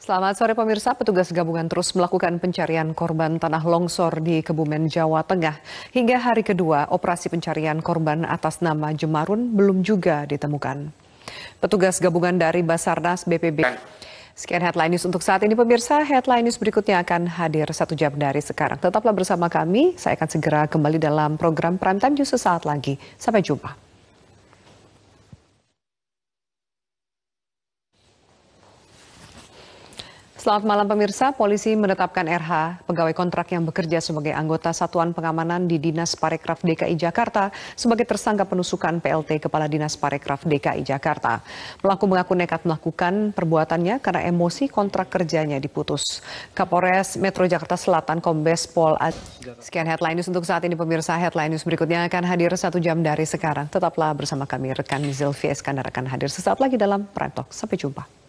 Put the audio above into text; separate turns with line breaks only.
Selamat sore pemirsa, petugas gabungan terus melakukan pencarian korban tanah longsor di Kebumen, Jawa Tengah. Hingga hari kedua, operasi pencarian korban atas nama Jemarun belum juga ditemukan. Petugas gabungan dari Basarnas BPB. Sekian headline news untuk saat ini pemirsa. Headline news berikutnya akan hadir satu jam dari sekarang. Tetaplah bersama kami, saya akan segera kembali dalam program Primetime News sesaat lagi. Sampai jumpa. Selamat malam pemirsa, polisi menetapkan RH, pegawai kontrak yang bekerja sebagai anggota Satuan Pengamanan di Dinas Parekraf DKI Jakarta sebagai tersangka penusukan PLT Kepala Dinas Parekraf DKI Jakarta. Pelaku mengaku nekat melakukan perbuatannya karena emosi kontrak kerjanya diputus. Kapolres Metro Jakarta Selatan Kombes Pol Ad... Sekian headline news untuk saat ini pemirsa. Headline news berikutnya akan hadir satu jam dari sekarang. Tetaplah bersama kami rekan Zilvi Eskandar akan hadir sesaat lagi dalam Prime Talk. Sampai jumpa.